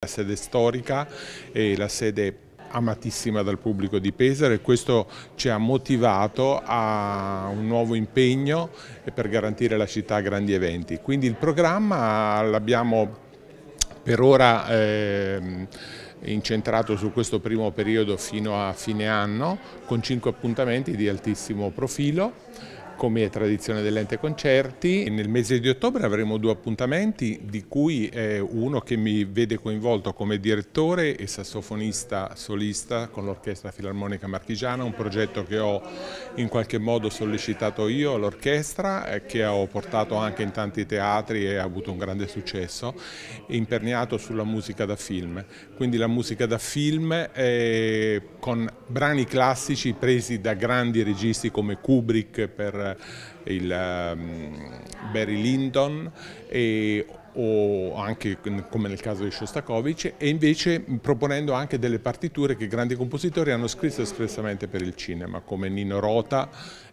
La sede storica e la sede amatissima dal pubblico di Pesaro e questo ci ha motivato a un nuovo impegno per garantire la città a grandi eventi. Quindi il programma l'abbiamo per ora eh, incentrato su questo primo periodo fino a fine anno con cinque appuntamenti di altissimo profilo come è tradizione dell'ente concerti, nel mese di ottobre avremo due appuntamenti, di cui uno che mi vede coinvolto come direttore e sassofonista solista con l'Orchestra Filarmonica Marchigiana, un progetto che ho in qualche modo sollecitato io all'orchestra, eh, che ho portato anche in tanti teatri e ha avuto un grande successo, imperniato sulla musica da film. Quindi la musica da film con brani classici presi da grandi registi come Kubrick per eh, il um, Barry Lyndon e, o anche come nel caso di Shostakovich e invece proponendo anche delle partiture che grandi compositori hanno scritto espressamente per il cinema come Nino Rota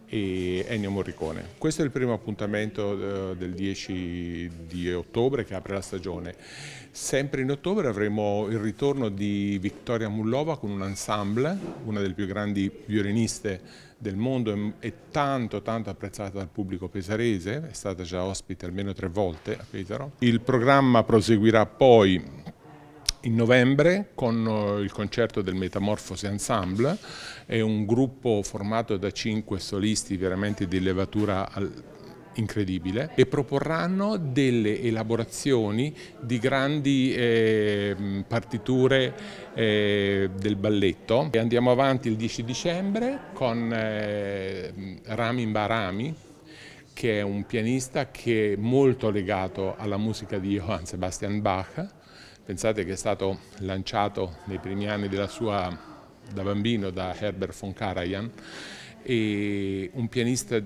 e Ennio Morricone. Questo è il primo appuntamento eh, del 10 di ottobre che apre la stagione. Sempre in ottobre avremo il ritorno di Vittoria Mullova con un ensemble, una delle più grandi violiniste del mondo e tanto tanto apprezzata dal pubblico pesarese, è stata già ospite almeno tre volte a Pesaro. Il programma proseguirà poi in novembre con eh, il concerto del Metamorfosi Ensemble, è un gruppo formato da cinque solisti veramente di levatura incredibile e proporranno delle elaborazioni di grandi eh, partiture eh, del balletto. E andiamo avanti il 10 dicembre con eh, Ramin Barami, che è un pianista che è molto legato alla musica di Johann Sebastian Bach Pensate che è stato lanciato nei primi anni della sua, da bambino da Herbert von Karajan, un pianista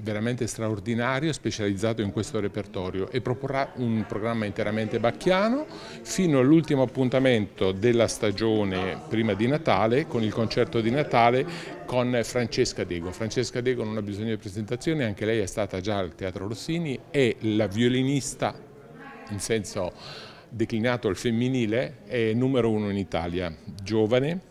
veramente straordinario, specializzato in questo repertorio e proporrà un programma interamente bacchiano fino all'ultimo appuntamento della stagione prima di Natale con il concerto di Natale con Francesca Dego. Francesca Dego non ha bisogno di presentazioni, anche lei è stata già al Teatro Rossini, è la violinista in senso declinato al femminile, è numero uno in Italia, giovane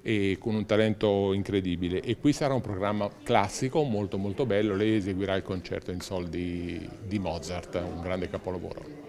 e con un talento incredibile e qui sarà un programma classico molto molto bello, lei eseguirà il concerto in soldi di Mozart, un grande capolavoro.